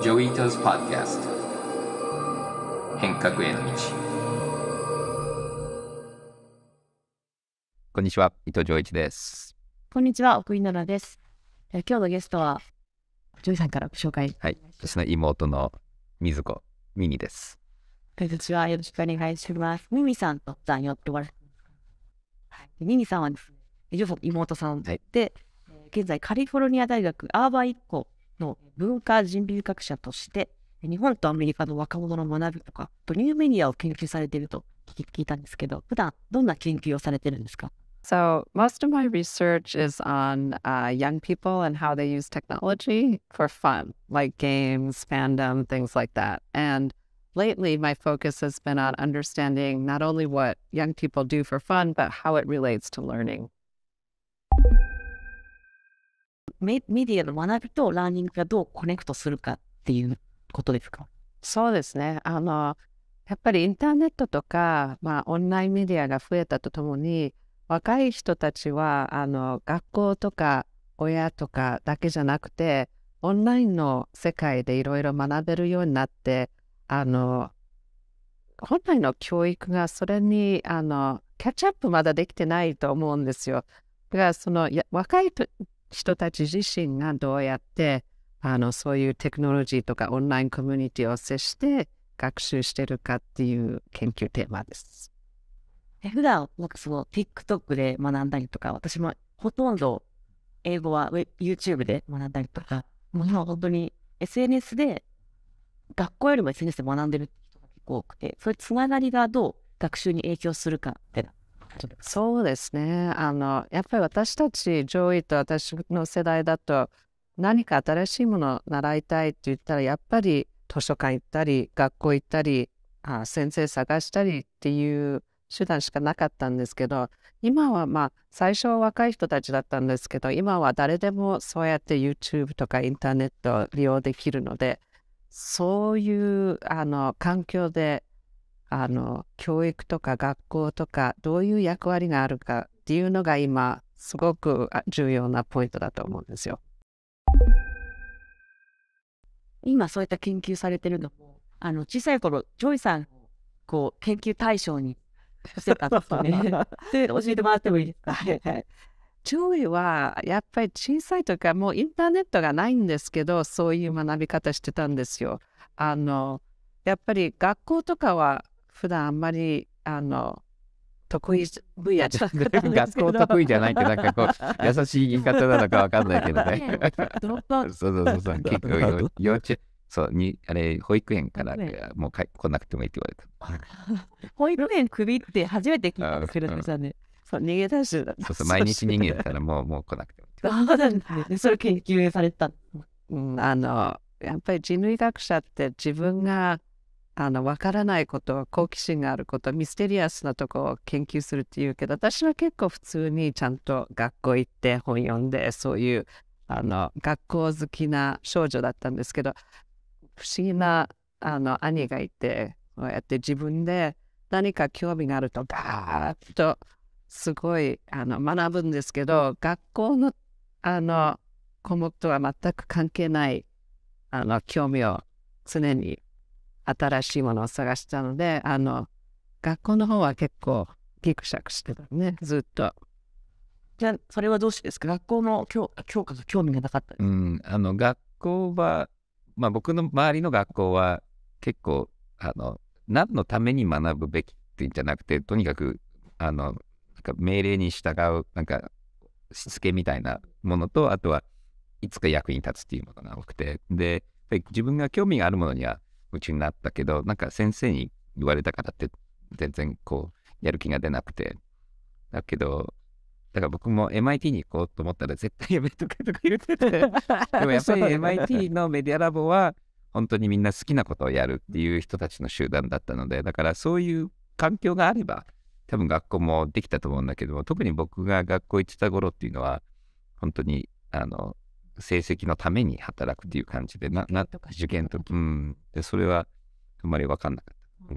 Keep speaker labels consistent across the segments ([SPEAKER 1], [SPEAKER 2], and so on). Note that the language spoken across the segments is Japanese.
[SPEAKER 1] ジョイトズ・パッドキャス変革への道こんにちは伊藤丈一です
[SPEAKER 2] こんにちは奥井奈々ですえ今日のゲストはジョイさんからご紹介
[SPEAKER 1] はい私の妹の水子ミニです
[SPEAKER 2] こんにちはよろしくお願いしますミミさんとさんよって言われてミミさんはでねジョイさん妹さんで、はい、現在カリフォルニア大学アーバー1校の文化人類学者として、日本とアメリカの若者の学びとか、とニューメ
[SPEAKER 3] ディアを研究されていると聞いたんですけど、普段どんな研究をされてるんですか So, most of my research is on uh, young people and how they use technology for fun, like games, fandom, things like that. And lately, my focus has been on understanding not only what young people do for fun, but how it relates to learning. メメディアの学びとラーニングがどうコネクトするかっ
[SPEAKER 2] ていうことですか
[SPEAKER 3] そうですねあのやっぱりインターネットとか、まあ、オンラインメディアが増えたとともに若い人たちはあの学校とか親とかだけじゃなくてオンラインの世界でいろいろ学べるようになってあの本来の教育がそれにあのキャッチアップまだできてないと思うんですよ。だからその若い人たち自身がどうやってあのそういうテクノロジーとかオンラインコミュニティを接して学習してるかっていう研究テーマです。
[SPEAKER 2] え普段なんかその TikTok で学んだりとか私もほとんど英語は YouTube で学んだりとかもう今本当に SNS で学校よりも SNS で学んでる人が結構多くてそ
[SPEAKER 3] ういうつながりがどう学習に影響するかってなそうですねあのやっぱり私たち上位と私の世代だと何か新しいものを習いたいって言ったらやっぱり図書館行ったり学校行ったりあ先生探したりっていう手段しかなかったんですけど今はまあ最初は若い人たちだったんですけど今は誰でもそうやって YouTube とかインターネットを利用できるのでそういうあの環境であの教育とか学校とかどういう役割があるかっていうのが今すごく重要なポイントだと思うんですよ。
[SPEAKER 2] 今そういった研究されてるのもあの小さい頃ジョイさん
[SPEAKER 3] こう研究対象にしてたんですね。で 教えてもらってもいいですか ジョイはやっぱり小さい時はもうインターネットがないんですけどそういう学び方してたんですよ。あのやっぱり学校とかは普段あんまりあの得意分野じゃなくて 学校得意じゃないってなんかこう優しい言い方なのかわかんないけどね。そうそうそうそう
[SPEAKER 1] 結構幼稚そうにあれ保育園からもうか来なくてもいいって言われ
[SPEAKER 2] た。保育園首って初めて聞いたけどさね。そう逃げ出しそうそう毎日逃
[SPEAKER 1] げたらもうもう来なくても
[SPEAKER 3] そうなんだ、ね。それ研究された。うんあのやっぱり人類学者って自分があの分からないこと好奇心があることミステリアスなとこを研究するっていうけど私は結構普通にちゃんと学校行って本読んでそういうあの学校好きな少女だったんですけど不思議なあの兄がいてこうやって自分で何か興味があるとガーッとすごいあの学ぶんですけど学校のあの項目とは全く関係ないあの興味を常に新しいものを探したのであの学校の方は結構ギクシャクしてたねずっと。
[SPEAKER 1] じゃあそれはどうしてですか学校の教教科が興味がなかったうんあの学校は、まあ、僕の周りの学校は結構あの何のために学ぶべきってんじゃなくてとにかくあのなんか命令に従うなんかしつけみたいなものとあとはいつか役に立つっていうものが多くてで自分が興味があるものには夢中になったけど、なんか先生に言われたからって全然こう、やる気が出なくて。だけど、だから僕も MIT に行こうと思ったら絶対やめとけとか言ってて。でもやっぱり MIT のメディアラボは、本当にみんな好きなことをやるっていう人たちの集団だったので、だからそういう環境があれば、多分学校もできたと思うんだけども、特に僕が学校行ってた頃っていうのは、本当に、あの、成績のために働くっていう感じで、な、な、受験と、うん。で、それはあんまり分かんなかっ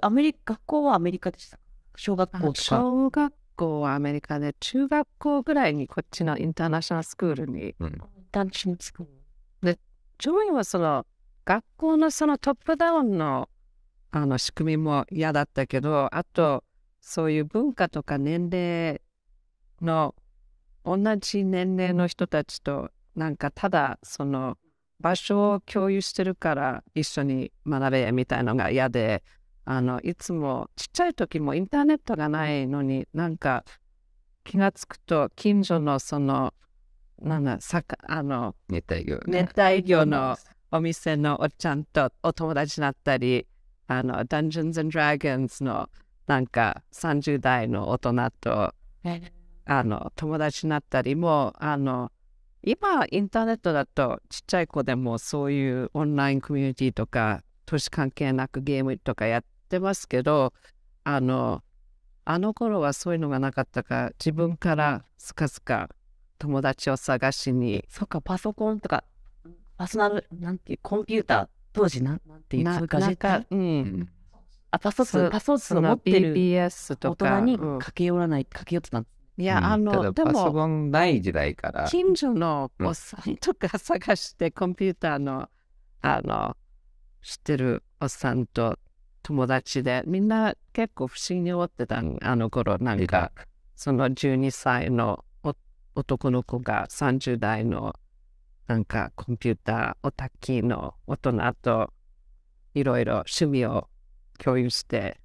[SPEAKER 3] た。アメリカ、学校はアメリカでした。小学校とか。小学校はアメリカで、中学校ぐらいにこっちのインターナショナルスクールに。うん、インタスクール。で、ジョインはその、学校のそのトップダウンのあの仕組みも嫌だったけど、あと、そういう文化とか年齢の同じ年齢の人たちとなんかただその場所を共有してるから一緒に学べみたいのが嫌であのいつもちっちゃい時もインターネットがないのになんか気が付くと近所のそのなんださかあの
[SPEAKER 1] 熱帯魚、ね、熱帯魚の
[SPEAKER 3] お店のおっちゃんとお友達になったりあの Dungeons and Dragons のなんか30代の大人とあの友達になったりもあの今インターネットだとちっちゃい子でもそういうオンラインコミュニティとか都市関係なくゲームとかやってますけどあのあの頃はそういうのがなかったか自分からすかすか友達を探しにそっかパソコンとかパーソナルなんていうコンピューター当時なんなんていうなん
[SPEAKER 2] かうん、
[SPEAKER 3] あパソコンパソコの持ってる s と大人に
[SPEAKER 2] 駆け寄らない、駆け寄ってたんです
[SPEAKER 3] いや、うん、あの、でも、パソコ
[SPEAKER 2] ンない時代から。近
[SPEAKER 3] 所のおっさんとか探して、コンピューターの、あの、知ってるおっさんと友達で、みんな結構不思議に思ってた、あの頃、なんか、その12歳の男の子が30代の、なんか、コンピューター、オタキの大人と、いろいろ趣味を共有して、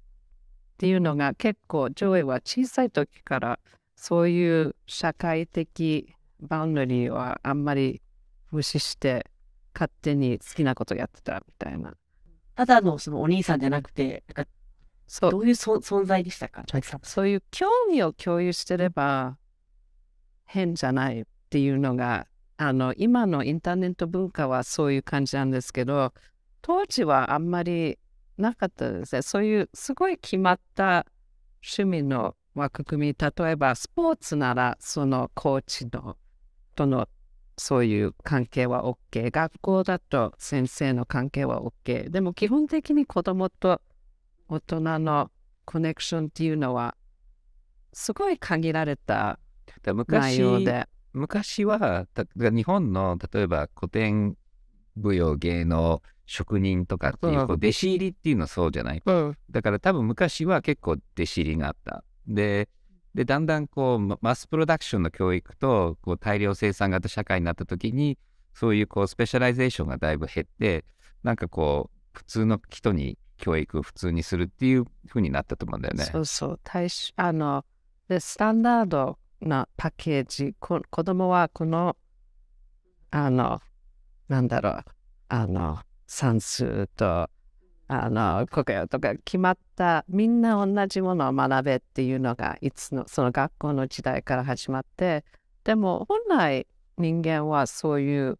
[SPEAKER 3] っていうのが結構、上映は小さい時から、そういう社会的バウンドリーはあんまり無視して勝手に好きなことやってたみたいな。
[SPEAKER 1] た
[SPEAKER 2] だ
[SPEAKER 3] のそのお兄さんじゃなくて、なんかそうどういうそ存在でしたかそういう興味を共有してれば変じゃないっていうのがあの今のインターネット文化はそういう感じなんですけど当時はあんまりなかったですねそういうすごい決まった趣味の枠組み例えばスポーツならそのコーチのとのそういう関係は OK 学校だと先生の関係は OK でも基本的に子どもと大人のコネクションっていうのはすごい限られた
[SPEAKER 1] 内容で昔は日本の例えば古典舞踊芸能職人とかっていう,、弟子入りっていうのそうじゃない、うん、だから多分昔は結構弟子入りがあったででだんだんこうマスプロダクションの教育とこう大量生産型社会になった時にそういうこうスペシャライゼーションがだいぶ減ってなんかこう普通の人に教育を普通にするっていうふうになったと思うんだよね。そ
[SPEAKER 3] うそう対しあのでスタンダードなパッケージこ子供はこのあのなんだろうあの算数とあの国語とか決まったみんな同じものを学べっていうのがいつのその学校の時代から始まってでも本来人間はそういう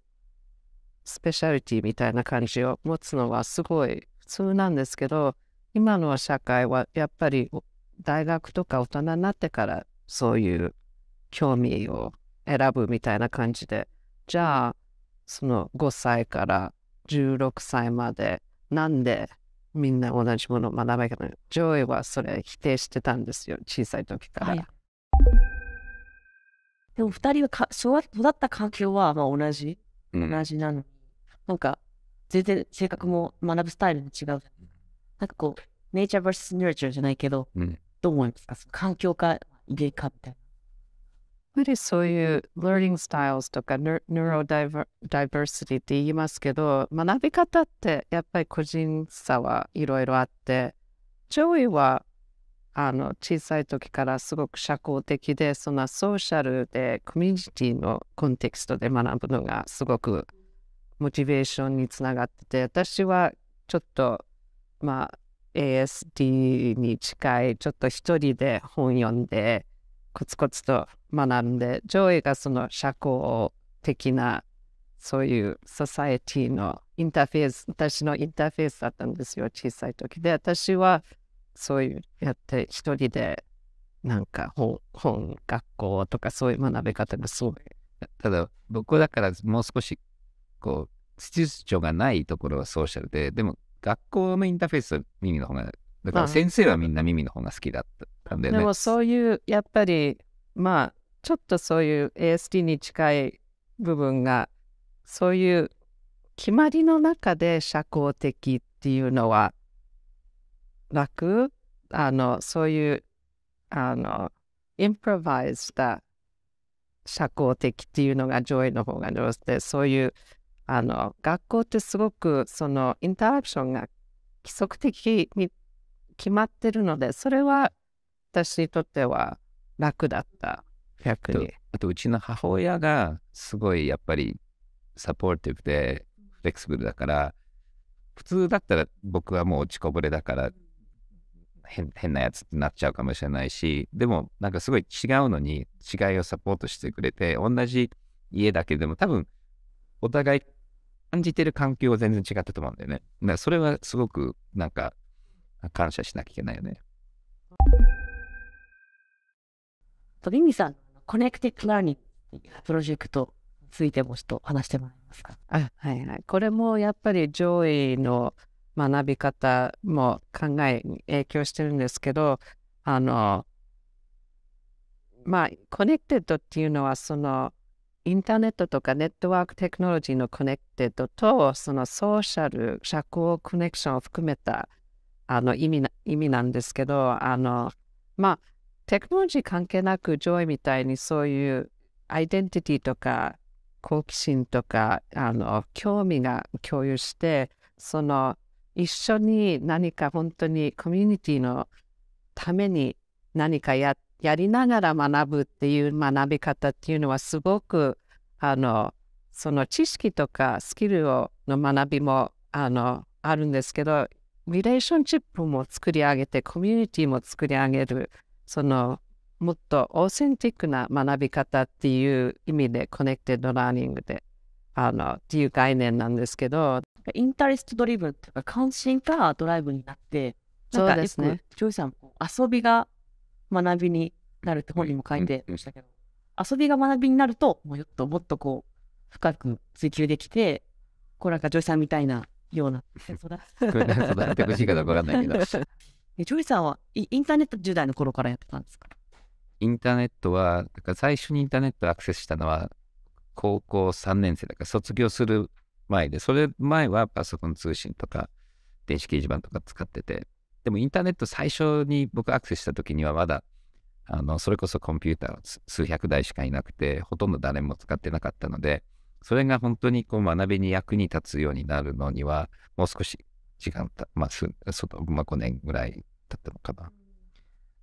[SPEAKER 3] スペシャリティみたいな感じを持つのはすごい普通なんですけど今の社会はやっぱり大学とか大人になってからそういう興味を選ぶみたいな感じでじゃあその5歳から16歳までなんでみんな同じものを学べない。ジョイはそれ否定してたんですよ、小さい時から。はい、
[SPEAKER 2] でも2人はか育った環境はまあ同じ、同じなの。なんか全然性格も学ぶスタイルも違う。なんかこう、ネイチャー vs ニュチャーじゃないけど、うん、どう思いますか環境か家かみたいな。
[SPEAKER 3] ぱりそういう learning styles とか neurodiversity って言いますけど、学び方ってやっぱり個人差はいろいろあって、上位はあの小さい時からすごく社交的で、そのソーシャルでコミュニティのコンテクストで学ぶのがすごくモチベーションにつながってて、私はちょっとまあ ASD に近いちょっと一人で本読んでコツコツと学んで上位がその社交的なそういうソサエティのインターフェース私のインターフェースだったんですよ小さい時で私はそういうやって一人でなん
[SPEAKER 1] か本本学校とかそういう学び方がすごいただ僕だからもう少しこう秩序がないところはソーシャルででも学校のインターフェースは耳の方がだから先生はみんな耳の方が好きだったたんだよね。でも
[SPEAKER 3] そういうやっぱりまあちょっとそういう ASD に近い部分がそういう決まりの中で社交的っていうのは楽あのそういうあのインプロバイズした社交的っていうのが上位の方が上手でそういうあの学校ってすごくそのインタラクションが規則的に決まってるのでそれは私にとっては楽だった。
[SPEAKER 1] 逆に。あと、うちの母親がすごいやっぱりサポーティブでフレキシブルだから、普通だったら僕はもう落ちこぼれだから変変なやつってなっちゃうかもしれないし、でもなんかすごい違うのに違いをサポートしてくれて、同じ家だけでも多分お互い感じてる環境は全然違ったと思うんだよね。だからそれはすごくなんか感謝しなきゃいけないよね。
[SPEAKER 2] と、ミミさん、コネクティック・ラーニングプロジェクトについてもちょっと話してもらえます
[SPEAKER 3] か。あはいはい。これもやっぱり上位の学び方も考えに影響してるんですけど、あの、まあ、コネクテッドっていうのは、その、インターネットとかネットワークテクノロジーのコネクテッドと、そのソーシャル、社交コネクションを含めたあの意味な意味なんですけど、あの、まあ、テクノロジー関係なく、ジョイみたいにそういうアイデンティティとか、好奇心とか、あの、興味が共有して、その、一緒に何か本当にコミュニティのために何かややりながら学ぶっていう学び方っていうのはすごくあのその知識とかスキルをの学びもあのあるんですけどリレーションチップも作り上げてコミュニティも作り上げるそのもっとオーセンティックな学び方っていう意味でコネクテッドラーニングであのっていう概念なんですけどインタレストドリブンとか関心が
[SPEAKER 2] ドライブになってそうですねジョイさん遊びが学びになるって本にも書いてましたけど、遊びが学びになるともっともっとこう深く追求できてこうなんかジョイさんみたいなような育 ってほしいかどうかわかんないけどえ、ジョイさんはインターネット10代の頃からやってたんですか
[SPEAKER 1] インターネットは、だから最初にインターネットアクセスしたのは、高校3年生だから卒業する前で、それ前はパソコン通信とか、電子掲示板とか使ってて、でもインターネット最初に僕アクセスした時にはまだ、あの、それこそコンピューター数百台しかいなくて、ほとんど誰も使ってなかったので、それが本当にこう学びに役に立つようになるのには、もう少し時間た、まあすそのまあ、5年ぐらい経ったのかな。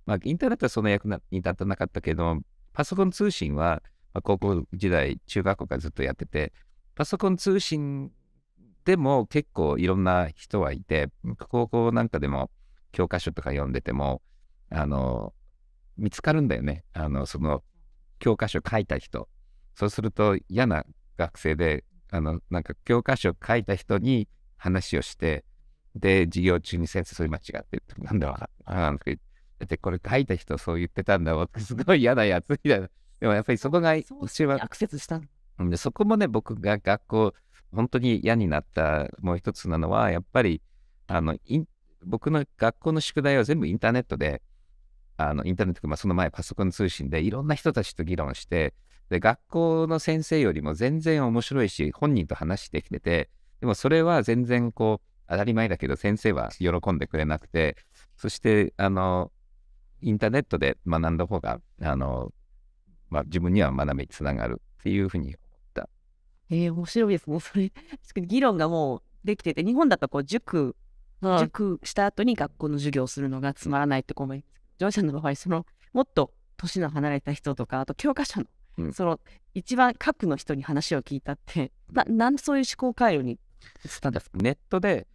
[SPEAKER 1] まあ、インターネットはその役に立たなかったけど、パソコン通信は、まあ、高校時代、中学校からずっとやってて、パソコン通信でも結構いろんな人はいて、高校なんかでも教科書とか読んでても、あの、見つかるんだよね。あの、その教科書書いた人。そうすると嫌な学生で、あの、なんか教科書書いた人に話をして、で、授業中に先生それ間違ってる。なんだわかった。なんだだってこれ書いた人そう言ってたんだわ。すごい嫌なやつみたいな。でもやっぱりそこが一番。アクセスしたでそこもね、僕が学校、本当に嫌になったもう一つなのは、やっぱり、あの、僕の学校の宿題は全部インターネットで、あのインターネットまあ、その前パソコン通信でいろんな人たちと議論して、で、学校の先生よりも全然面白いし、本人と話してきてて、でもそれは全然こう、当たり前だけど先生は喜んでくれなくてそしてあのインターネットで学んだ方があの、まあ、自分には学びにつながるっていうふうに思った。
[SPEAKER 2] えー、面白いですうそれ議論がもうできてて日本だとこう塾、塾した後に学校の授業をするのがつまらないって思いジョンさんの場合そのもっと年の離れた人とかあと教科書の、うん、その一番核の人に話を聞いたってななんでそういう思考回路に
[SPEAKER 1] だネットで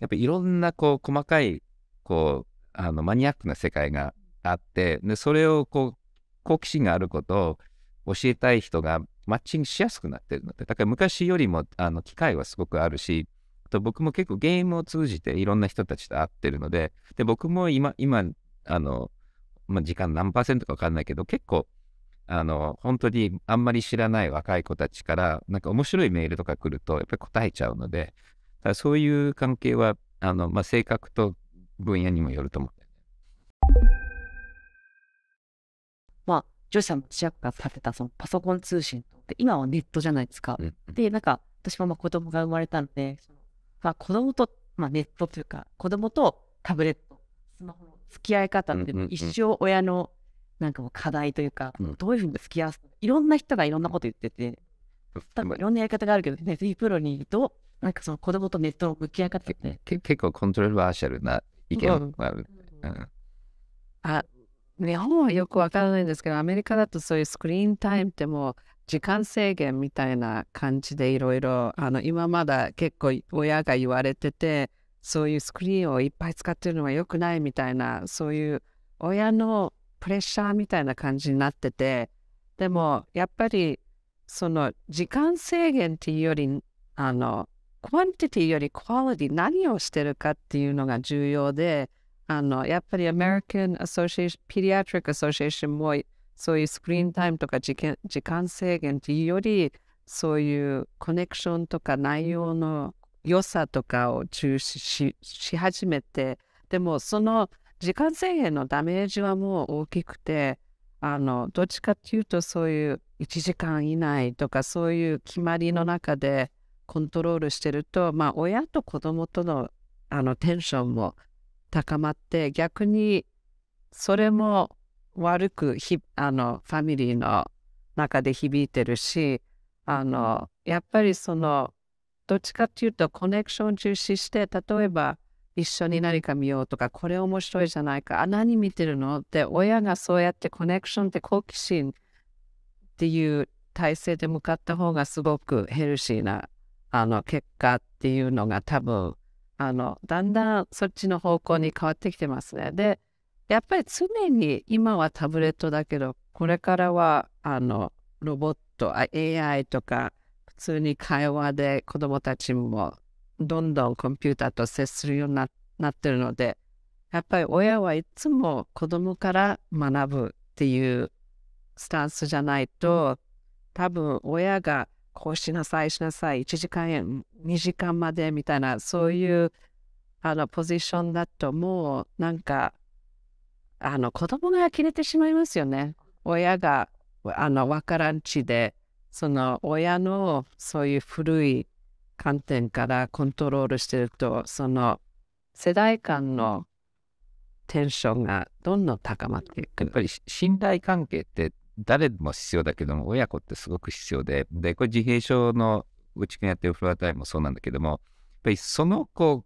[SPEAKER 1] やっぱいろんなこう細かいこうあのマニアックな世界があってでそれをこう好奇心があることを教えたい人がマッチングしやすくなってるのでだから昔よりもあの機会はすごくあるしと僕も結構ゲームを通じていろんな人たちと会ってるのでで僕も今今あの、まあ、時間何パーセントか分かんないけど結構あの、本当にあんまり知らない若い子たちから、なんか面白いメールとか来ると、やっぱり答えちゃうので、そういう関係は、あの、まあ、性格と分野にもよると思う。
[SPEAKER 2] まあ、女子さんの私役が立てたそのパソコン通信て今はネットじゃないですか。うんで、なんか、私もまあ子供が生まれたので、のまあ、子供と、まあ、ネットというか、子供とタブレット、スマホの付き合い方って、一生親の、うんうんうんなんかもう課題というか、うん、どういうふうに付き合わすいろんな人がいろんなこと言ってて、多分いろんなやり方があるけどね、プロにどう、なんかその子供とネットの向き合い方って、ね、
[SPEAKER 1] 結構コントローバーシャルな意見が
[SPEAKER 3] ある。日本はよくわからないんですけど、アメリカだとそういうスクリーンタイムってもう時間制限みたいな感じでいろいろ、あの今まだ結構親が言われてて、そういうスクリーンをいっぱい使ってるのはよくないみたいな、そういう親のプレッシャーみたいな感じになっててでもやっぱりその時間制限っていうよりあのクワンティティよりクオリティ何をしてるかっていうのが重要であのやっぱりアメリカン・アソシエーション・ i a t i o n Pediatric もそういうスクリーンタイムとか時間制限っていうよりそういうコネクションとか内容の良さとかを重視し始めてでもその時間制限のダメージはもう大きくてあのどっちかっていうとそういう1時間以内とかそういう決まりの中でコントロールしてると、まあ、親と子供とのあのテンションも高まって逆にそれも悪くひあのファミリーの中で響いてるしあのやっぱりそのどっちかっていうとコネクション重視して例えば一緒に何か見ようとか、これ面白いじゃないか、あ、何見てるのって、親がそうやってコネクションって好奇心っていう体制で向かった方がすごくヘルシーなあの結果っていうのが多分あのだんだんそっちの方向に変わってきてますね。でやっぱり常に今はタブレットだけどこれからはあのロボット AI とか普通に会話で子どもたちもどんどんコンピューターと接するようになってるのでやっぱり親はいつも子供から学ぶっていうスタンスじゃないと多分親がこうしなさいしなさい1時間や2時間までみたいなそういうあのポジションだともうなんかあの子供が呆れてしまいますよね。親があの分からんちでその親のそういう古い観点からコントロールしてるとその世代
[SPEAKER 1] 間のテンションがどんどん高まっていく。やっぱり信頼関係って誰も必要だけども親子ってすごく必要ででこれ自閉症のうち君やってるフロアタイムもそうなんだけどもやっぱりその子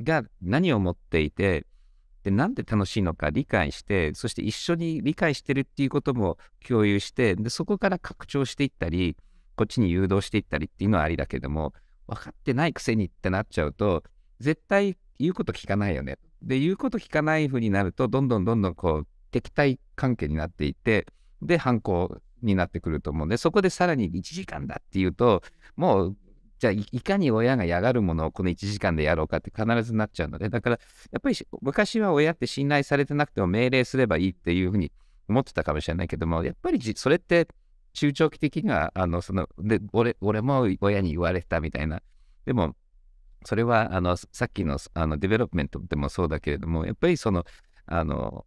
[SPEAKER 1] が何を持っていてでなんで楽しいのか理解してそして一緒に理解してるっていうことも共有してでそこから拡張していったりこっちに誘導していったりっていうのはありだけども、分かってないくせにってなっちゃうと、絶対言うこと聞かないよね。で、言うこと聞かないふうになると、どんどんどんどんこう、敵対関係になっていって、で、反抗になってくると思うんで、そこでさらに1時間だっていうと、もう、じゃあいかに親が嫌がるものをこの1時間でやろうかって必ずなっちゃうので、だから、やっぱり昔は親って信頼されてなくても命令すればいいっていうふうに思ってたかもしれないけども、やっぱりそれって、中長期的には、あの、その、で、俺、俺も親に言われたみたいな。でも、それは、あの、さっきの、あの、デベロップメントでもそうだけれども、やっぱりその、あの、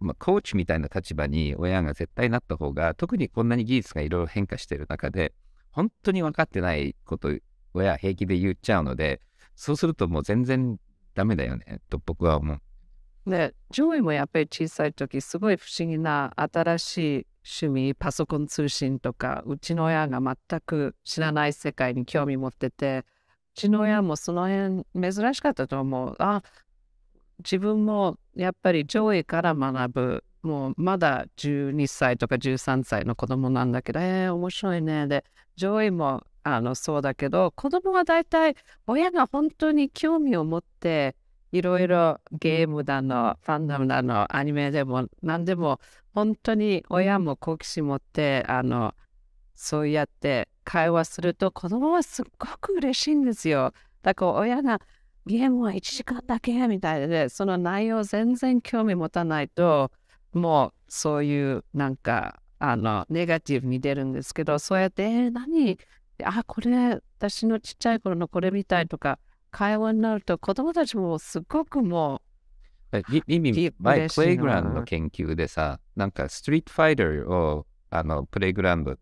[SPEAKER 1] まあ、コーチみたいな立場に親が絶対なった方が、特にこんなに技術がいろいろ変化している中で、本当に分かってないこと親平気で言っちゃうので、そうするともう全然ダメだよね、と僕は思う。
[SPEAKER 3] で、ジョイもやっぱり小さい時、すごい不思議な新しい趣味パソコン通信とかうちの親が全く知らない世界に興味持っててうちの親もその辺珍しかったと思うあ自分もやっぱり上位から学ぶもうまだ12歳とか13歳の子供なんだけどえー、面白いねで上位もあのそうだけど子供は大体親が本当に興味を持っていろいろゲームだの、ファンダムだの、アニメでも何でも、本当に親も好奇心持って、あの、そうやって会話すると子供はすっごく嬉しいんですよ。だから親がゲームは1時間だけみたいで、ね、その内容全然興味持たないと、もうそういうなんか、あの、ネガティブに出るんですけど、そうやって、えー、何あ、これ、私のちっちゃい頃のこれみたいとか、会話になると子供たちもすごくもう。
[SPEAKER 1] リミ、前、プレイグラウンドの研究でさ、なんかストリートファイターをあのプレイグラウンド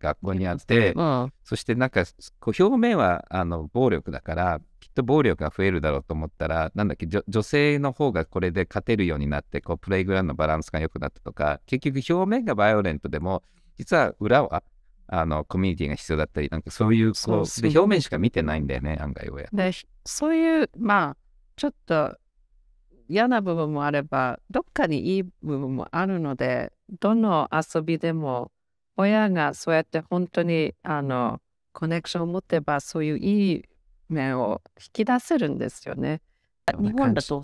[SPEAKER 1] 学校にあって、うん、そしてなんか表面はあの暴力だからきっと暴力が増えるだろうと思ったらなんだっけ女性の方がこれで勝てるようになってこうプレイグラウンドのバランスが良くなったとか結局表面がバイオレントでも実は裏はあのコミュニティが必要だったりなんかそういうこう表面しか見てないんだよね案外親
[SPEAKER 3] でそういうまあちょっと嫌な部分もあればどっかにいい部分もあるのでどの遊びでも親がそうやって本当にあのコネクションを持てばそういういい面を引き出せるんですよね。日本だと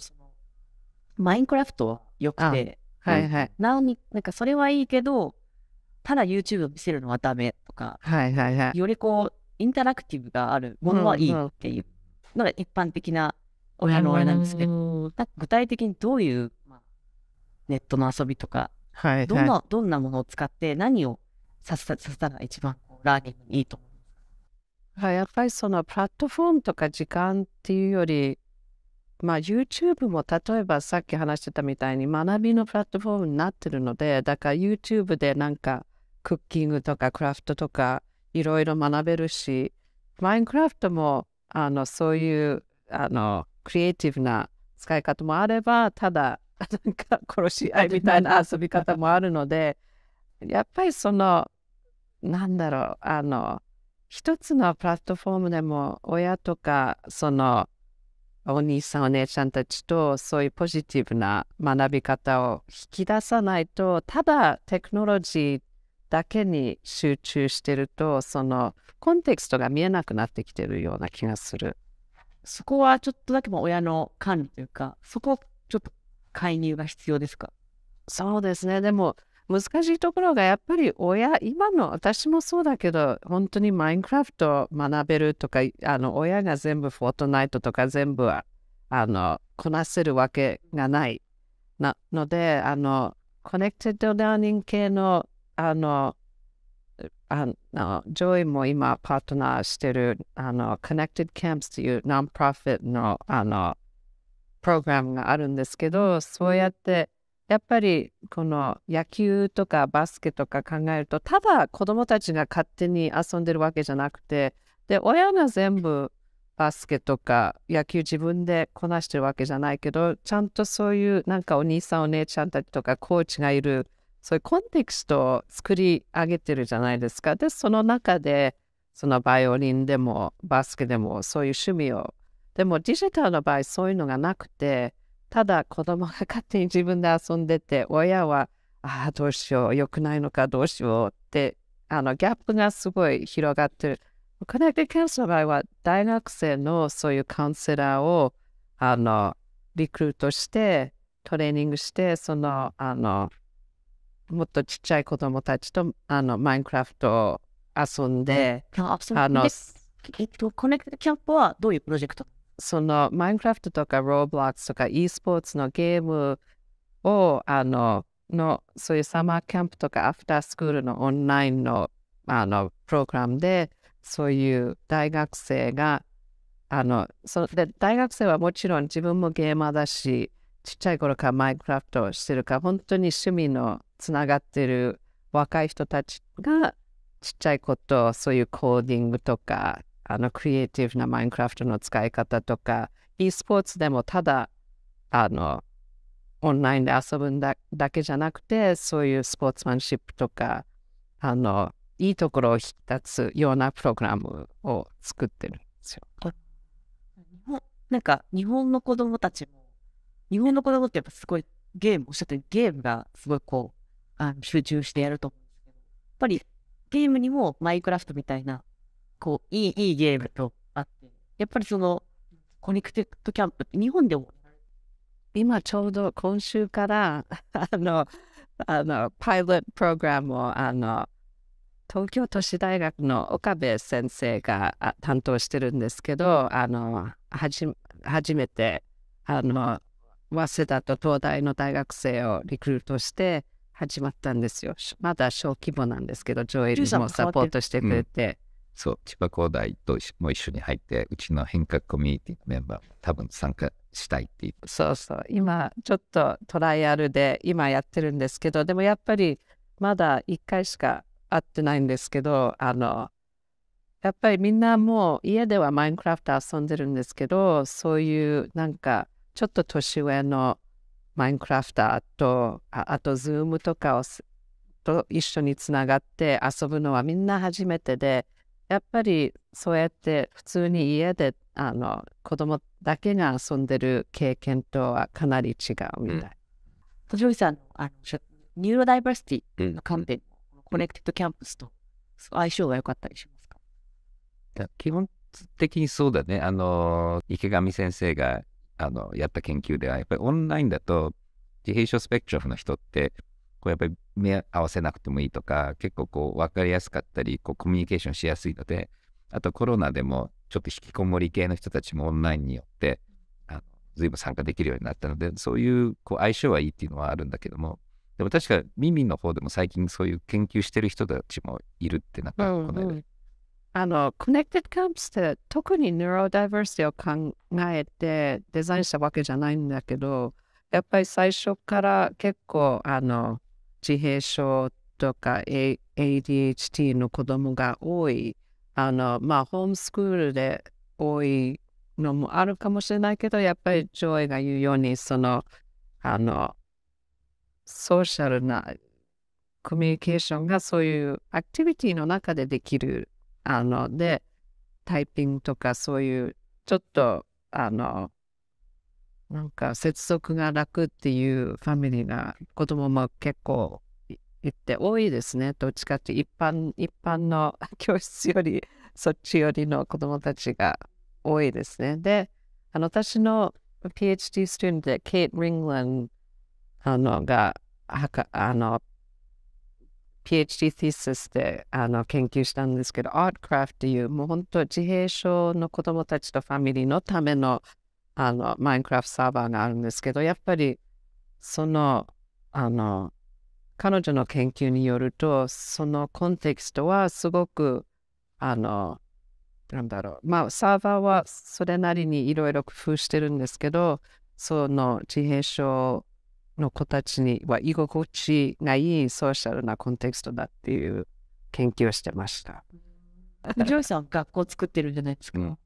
[SPEAKER 3] マインクラフ
[SPEAKER 2] トよくて、はいは
[SPEAKER 3] い、なおになんかそ
[SPEAKER 2] れはいいけどただ YouTube を見せるのはダメとか、はいはいはい、よりこう、インタラクティブがあるものはいいっていうのが一般的な親の親なんですけど、具体的にどういう、ネットの遊びとか、はいはい、どんな、
[SPEAKER 3] どんなものを使って何をさせたさせたら一番ラーニングにいいと思うはい、やっぱりそのプラットフォームとか時間っていうより、まあ、YouTube も例えばさっき話してたみたいに学びのプラットフォームになってるのでだから YouTube でなんかクッキングとかクラフトとかいろいろ学べるし、マインクラフトもあのそういうあのクリエイティブな使い方もあれば、ただなんか殺し合いみたいな遊び方もあるので、やっぱりその、なんだろう、あの、一つのプラットフォームでも親とかそのお兄さんお姉ちゃんたちとそういうポジティブな学び方を引き出さないとただテクノロジーだけに集中してるとそのコンテクストが見えなくなってきてるような気がするそこはちょっとだけも親の管理というかそこちょっと介入が必要ですかそうですねでも難しいところがやっぱり親今の私もそうだけど本当にマインクラフト学べるとかあの親が全部フォートナイトとか全部はあのこなせるわけがないなのであのコネクテッドラーニング系のあの、あの、ジョイも今パートナーしてる、あの、Connected Camps というナンプロフィットの、あの、プログラムがあるんですけど、そうやって、やっぱりこの野球とかバスケとか考えると、ただ子供たちが勝手に遊んでるわけじゃなくて、で、親が全部バスケとか野球自分でこなしてるわけじゃないけど、ちゃんとそういうなんかお兄さんお姉ちゃんたちとかコーチがいるそういうコンテクストを作り上げてるじゃないですか。で、その中で、そのバイオリンでもバスケでもそういう趣味を。でもディジタルの場合そういうのがなくて、ただ子供が勝手に自分で遊んでて、親は、ああ、どうしよう、良くないのかどうしようって、あの、ギャップがすごい広がってる。コネクティケンスの場合は、大学生のそういうカウンセラーを、あの、リクルートして、トレーニングして、その、あの、もっとちっちゃい子供たちとあのマインクラフトを遊んで、あのえっと、コネクトキャンプはどういうプロジェクトそのマインクラフトとかローブロックとか e スポーツのゲームをあののそういうサマーキャンプとかアフタースクールのオンラインのあのプログラムでそういう大学生があのそで大学生はもちろん自分もゲーマーだしちっちゃい頃からマインクラフトをしてるから本当に趣味のつながってる若い人たちがちっちゃいことそういうコーディングとかあのクリエイティブなマインクラフトの使い方とか e スポーツでもただあのオンラインで遊ぶんだだけじゃなくてそういうスポーツマンシップとかあのいいところを引き立つようなプログラムを作ってるんですよ。
[SPEAKER 2] なんか日本の子供たちも日本の子供ってやっぱすごいゲームおっしゃってゲームがすごいこうあ集中してやるとやっぱりゲームにもマイクラフトみたいな、こう、いい、いいゲームとあって、やっぱりその、コネクテッドキャンプ日本でも。
[SPEAKER 3] 今ちょうど今週から、あの、あの、パイロットプログラムを、あの、東京都市大学の岡部先生が担当してるんですけど、あの、はじ初めて、あの、早稲田と東大の大学生をリクルートして、始まったんですよ。まだ小規模なんですけど、ジョエルもサポートしてくれて。うん、
[SPEAKER 1] そう、千葉工大とも一緒に入って、うちの変革コミュニティのメンバーも多分参加したいっていう。そうそう、
[SPEAKER 3] 今ちょっとトライアルで今やってるんですけど、でもやっぱりまだ1回しか会ってないんですけど、あの、やっぱりみんなもう家ではマインクラフト遊んでるんですけど、そういうなんかちょっと年上のマインクラフターとああとズームとかをと一緒につながって遊ぶのはみんな初めてでやっぱりそうやって普通に家であの子供だけが遊んでる経験とはかなり違うみたい。とじおさんあニューロダイバーシテ
[SPEAKER 1] ィの
[SPEAKER 2] 観点、うん、コネクティッドキャンプスと相性が良かったりしますか
[SPEAKER 1] 基本的にそうだね。あの、池上先生があのやった研究ではやっぱりオンラインだと自閉症スペクトラフの人ってこうやっぱり目合わせなくてもいいとか結構こう分かりやすかったりこうコミュニケーションしやすいのであとコロナでもちょっと引きこもり系の人たちもオンラインによってあの随分参加できるようになったのでそういうこう相性はいいっていうのはあるんだけどもでも確か耳の方でも最近そういう研究してる人たちもいるってなん
[SPEAKER 3] かこの間あの、Connected Camps って特にネロー r o d i v e r を考えてデザインしたわけじゃないんだけど、やっぱり最初から結構あの自閉症とか ADHD の子供が多い、あの、まあ、ホームスクールで多いのもあるかもしれないけど、やっぱりジョイが言うように、その、あの、ソーシャルなコミュニケーションがそういうアクティビティの中でできるあのでタイピングとかそういうちょっとあのなんか接続が楽っていうファミリーが子供も結構いって多いですねどっちかって一般一般の教室よりそっち寄りの子供たちが多いですねであの私の PhD スチューンでケイト・リングランあのがあの PhD thesis であの研究したんですけど ArtCraft っていうもう本当自閉症の子どもたちとファミリーのためのあのマインクラフトサーバーがあるんですけどやっぱりそのあの彼女の研究によるとそのコンテキストはすごくあのなんだろうまあサーバーはそれなりにいろいろ工夫してるんですけどその自閉症の子たちには居心地がいいソーシャルなコンテクストだっていう研究をしてました。
[SPEAKER 2] ジョイさん、学校作ってるんじゃないですか、うん、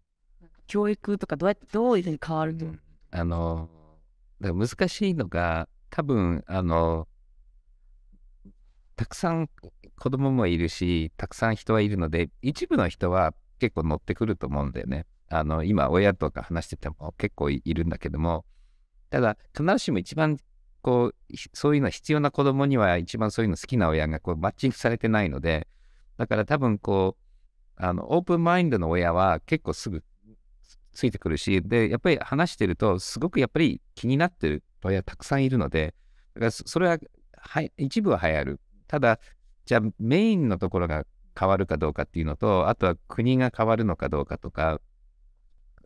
[SPEAKER 2] 教育とかどうやってどういうふうに変わると、うん、
[SPEAKER 1] あの難しいのが多分あのたくさん子供もいるしたくさん人はいるので一部の人は結構乗ってくると思うんだよね。あの今親とか話してても結構いるんだけどもただ必ずしも一番こう、そういうの必要な子供には一番そういうの好きな親がこうマッチングされてないので、だから多分こう、あの、オープンマインドの親は結構すぐついてくるし、で、やっぱり話してると、すごくやっぱり気になってる親たくさんいるので、だからそれはは一部は流行る。ただ、じゃあメインのところが変わるかどうかっていうのと、あとは国が変わるのかどうかとか、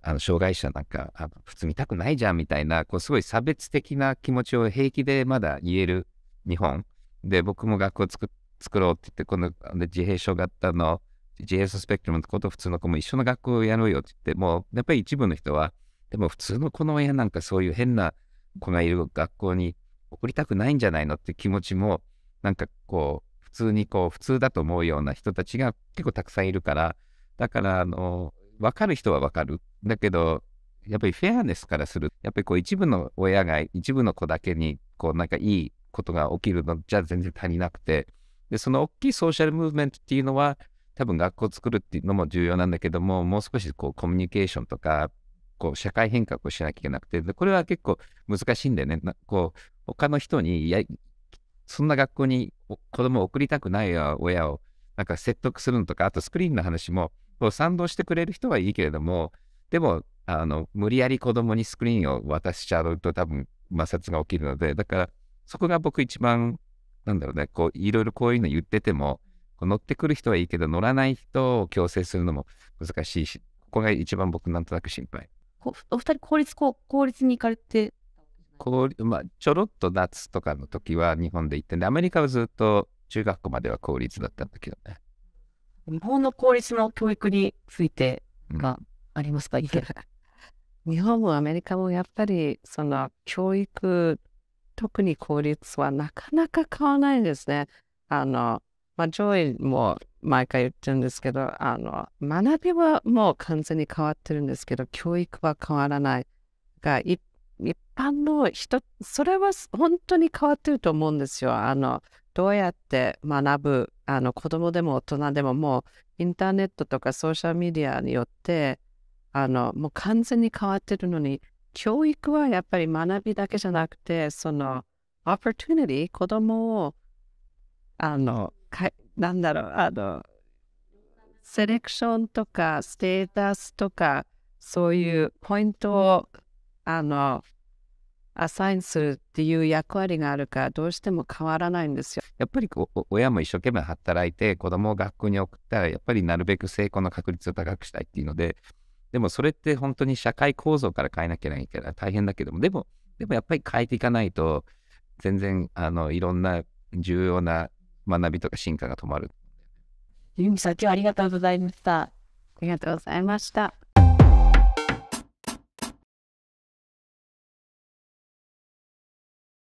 [SPEAKER 1] あの障害者なんかあの普通見たくないじゃんみたいなこうすごい差別的な気持ちを平気でまだ言える日本で僕も学校作作ろうって言ってこの自閉症型の自閉症スペクトルの子と普通の子も一緒の学校をやろうよって言ってもうやっぱり一部の人はでも普通の子の親なんかそういう変な子がいる学校に送りたくないんじゃないのって気持ちもなんかこう普通にこう普通だと思うような人たちが結構たくさんいるからだからあの分かる人は分かる。だけど、やっぱりフェアネスからする。やっぱりこう一部の親が一部の子だけに、こうなんかいいことが起きるのじゃ全然足りなくて、で、その大きいソーシャルムーブメントっていうのは、多分学校を作るっていうのも重要なんだけども、もう少しこうコミュニケーションとか、こう社会変革をしなきゃいけなくて、でこれは結構難しいんだよね。こう、他の人に、いや、そんな学校に子供を送りたくない親をなんか説得するのとか、あとスクリーンの話も、う賛同してくれる人はいいけれども、でも、あの、無理やり子供にスクリーンを渡しちゃうと多分摩擦が起きるので、だから、そこが僕一番、なんだろうね、こう、いろいろこういうの言ってても、乗ってくる人はいいけど、乗らない人を強制するのも難しいし、ここが一番僕なんとなく心配。
[SPEAKER 2] お二人公立公、公立に行かれて
[SPEAKER 1] まあ、ちょろっと夏とかの時は日本で行ってアメリカはずっと中学校までは公立だったんだけどね。
[SPEAKER 3] 日本の公立の教育についてがありますか、う ん、日本もアメリカもやっぱりその教育特に公立はなかなか変わらないですね。あの、まあ、上位も毎回言ってるんですけど、あの、学びはもう完全に変わってるんですけど、教育は変わらない。が一一般の人それは本当に変わってると思うんですよ。あのどうやって学ぶあの子供でも大人でももうインターネットとかソーシャルメディアによってあのもう完全に変わってるのに教育はやっぱり学びだけじゃなくてそのオプチュニティ子供をあのかなんだろうあのセレクションとかステータスとかそういうポイントをあのアサインするっていう役割があるからどうしても変わらないんですよ。や
[SPEAKER 1] っぱり親も一生懸命働いて子供を学校に送ったらやっぱりなるべく成功の確率を高くしたいっていうのででもそれって本当に社会構造から変えなきゃいけないから大変だけどもでもでもやっぱり変えていかないと全然あのいろんな重要な学びとか進化が止まる。
[SPEAKER 2] ユミさん今日ありがとうございました。ありがとうございました。